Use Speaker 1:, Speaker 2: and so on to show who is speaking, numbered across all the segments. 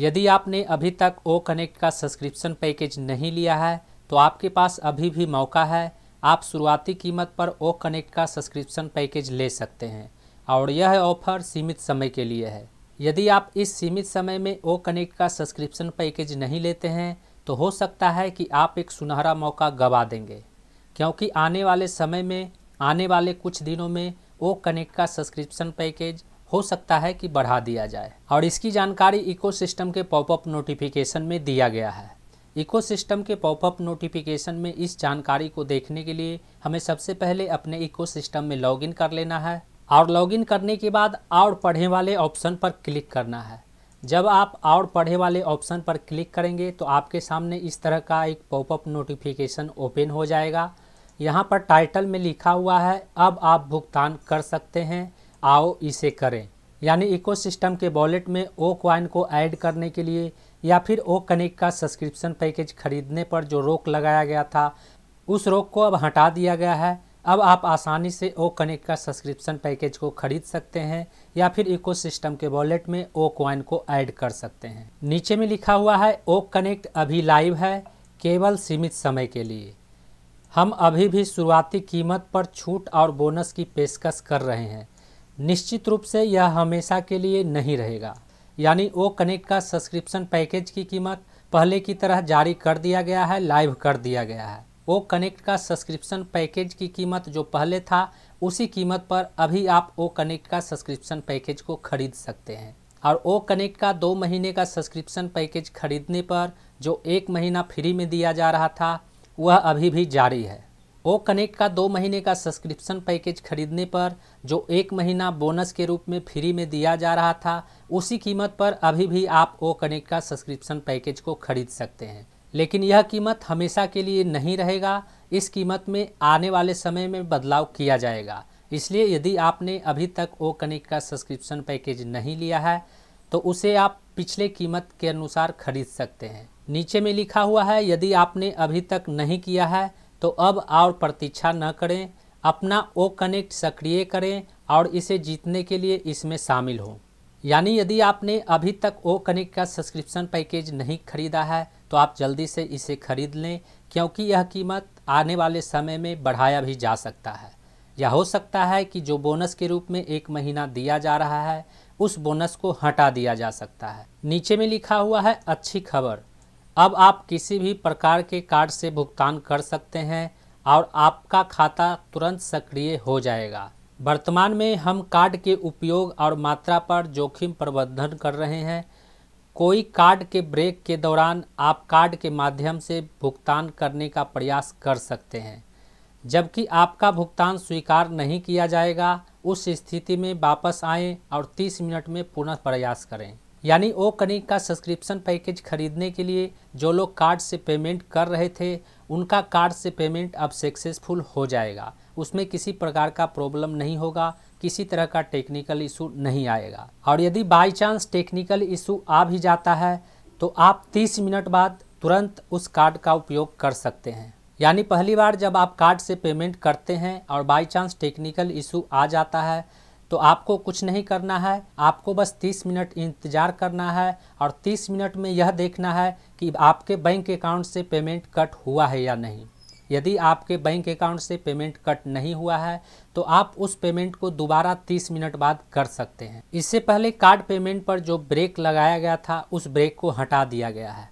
Speaker 1: यदि आपने अभी तक ओ कनेक्ट का सब्सक्रिप्शन पैकेज नहीं लिया है तो आपके पास अभी भी मौका है आप शुरुआती कीमत पर ओ कनेक्ट का सब्सक्रिप्शन पैकेज ले सकते हैं और यह ऑफर सीमित समय के लिए है यदि आप इस सीमित समय में ओ कनेक्ट का सब्सक्रिप्शन पैकेज नहीं लेते हैं तो हो सकता है कि आप एक सुनहरा मौका गवा देंगे क्योंकि आने वाले समय में आने वाले कुछ दिनों में ओ कनेक्ट का सब्सक्रिप्शन पैकेज हो सकता है कि बढ़ा दिया जाए और इसकी जानकारी इकोसिस्टम के पॉपअप नोटिफिकेशन में दिया गया है इकोसिस्टम के पॉपअप नोटिफिकेशन में इस जानकारी को देखने के लिए हमें सबसे पहले अपने इकोसिस्टम में लॉगिन कर लेना है और लॉगिन करने के बाद और पढ़े वाले ऑप्शन पर क्लिक करना है जब आप और पढ़े वाले ऑप्शन पर क्लिक करेंगे तो आपके सामने इस तरह का एक पॉपअप नोटिफिकेशन ओपन हो जाएगा यहाँ पर टाइटल में लिखा हुआ है अब आप भुगतान कर सकते हैं आओ इसे करें यानी इकोसिस्टम के वॉलेट में ओ क्वाइन को ऐड करने के लिए या फिर ओ कनेक्ट का सब्सक्रिप्शन पैकेज खरीदने पर जो रोक लगाया गया था उस रोक को अब हटा दिया गया है अब आप आसानी से ओ कनेक्ट का सब्सक्रिप्शन पैकेज को खरीद सकते हैं या फिर इकोसिस्टम के वॉलेट में ओ क्वाइन को ऐड कर सकते हैं नीचे में लिखा हुआ है ओ कनेक्ट अभी लाइव है केवल सीमित समय के लिए हम अभी भी शुरुआती कीमत पर छूट और बोनस की पेशकश कर रहे हैं निश्चित रूप से यह हमेशा के लिए नहीं रहेगा यानी ओ कनेक्ट का सब्सक्रिप्शन पैकेज की कीमत पहले की तरह जारी कर दिया गया है लाइव कर दिया गया है ओ कनेक्ट का सब्सक्रिप्शन पैकेज की कीमत जो पहले था उसी कीमत पर अभी आप ओ कनेक्ट का सब्सक्रिप्शन पैकेज को खरीद सकते हैं और ओ कनेक्ट का दो महीने का सब्सक्रिप्शन पैकेज खरीदने पर जो एक महीना फ्री में दिया जा रहा था वह अभी भी जारी है ओ कनेक्ट का दो महीने का सब्सक्रिप्शन पैकेज खरीदने पर जो एक महीना बोनस के रूप में फ्री में दिया जा रहा था उसी कीमत पर अभी भी आप ओ कनेक्ट का सब्सक्रिप्शन पैकेज को खरीद सकते हैं लेकिन यह कीमत हमेशा के लिए नहीं रहेगा इस कीमत में आने वाले समय में बदलाव किया जाएगा इसलिए यदि आपने अभी तक ओ कनेक्ट का सब्सक्रिप्शन पैकेज नहीं लिया है तो उसे आप पिछले कीमत के अनुसार खरीद सकते हैं नीचे में लिखा हुआ है यदि आपने अभी तक नहीं किया है तो अब और प्रतीक्षा न करें अपना ओ कनेक्ट सक्रिय करें और इसे जीतने के लिए इसमें शामिल हों यानी यदि आपने अभी तक ओ कनेक्ट का सब्सक्रिप्शन पैकेज नहीं खरीदा है तो आप जल्दी से इसे खरीद लें क्योंकि यह कीमत आने वाले समय में बढ़ाया भी जा सकता है या हो सकता है कि जो बोनस के रूप में एक महीना दिया जा रहा है उस बोनस को हटा दिया जा सकता है नीचे में लिखा हुआ है अच्छी खबर अब आप किसी भी प्रकार के कार्ड से भुगतान कर सकते हैं और आपका खाता तुरंत सक्रिय हो जाएगा वर्तमान में हम कार्ड के उपयोग और मात्रा पर जोखिम प्रबंधन कर रहे हैं कोई कार्ड के ब्रेक के दौरान आप कार्ड के माध्यम से भुगतान करने का प्रयास कर सकते हैं जबकि आपका भुगतान स्वीकार नहीं किया जाएगा उस स्थिति में वापस आएं और 30 मिनट में पुनः प्रयास करें यानी ओ कनिक का सब्सक्रिप्शन पैकेज खरीदने के लिए जो लोग कार्ड से पेमेंट कर रहे थे उनका कार्ड से पेमेंट अब सक्सेसफुल हो जाएगा उसमें किसी प्रकार का प्रॉब्लम नहीं होगा किसी तरह का टेक्निकल इशू नहीं आएगा और यदि बाई चांस टेक्निकल इशू आ भी जाता है तो आप 30 मिनट बाद तुरंत उस कार्ड का उपयोग कर सकते हैं यानी पहली बार जब आप कार्ड से पेमेंट करते हैं और बाई चांस टेक्निकल इशू आ जाता है तो आपको कुछ नहीं करना है आपको बस 30 मिनट इंतज़ार करना है और 30 मिनट में यह देखना है कि आपके बैंक अकाउंट से पेमेंट कट हुआ है या नहीं यदि आपके बैंक अकाउंट से पेमेंट कट नहीं हुआ है तो आप उस पेमेंट को दोबारा 30 मिनट बाद कर सकते हैं इससे पहले कार्ड पेमेंट पर जो ब्रेक लगाया गया था उस ब्रेक को हटा दिया गया है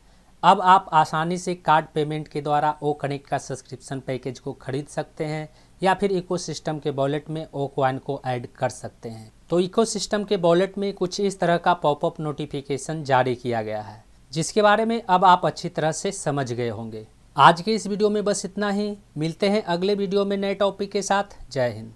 Speaker 1: अब आप आसानी से कार्ड पेमेंट के द्वारा ओ कनेक्ट का सब्सक्रिप्शन पैकेज को खरीद सकते हैं या फिर इकोसिस्टम के वॉलेट में ओ क्वाइन को ऐड कर सकते हैं तो इकोसिस्टम के वॉलेट में कुछ इस तरह का पॉपअप नोटिफिकेशन जारी किया गया है जिसके बारे में अब आप अच्छी तरह से समझ गए होंगे आज के इस वीडियो में बस इतना ही मिलते हैं अगले वीडियो में नए टॉपिक के साथ जय हिंद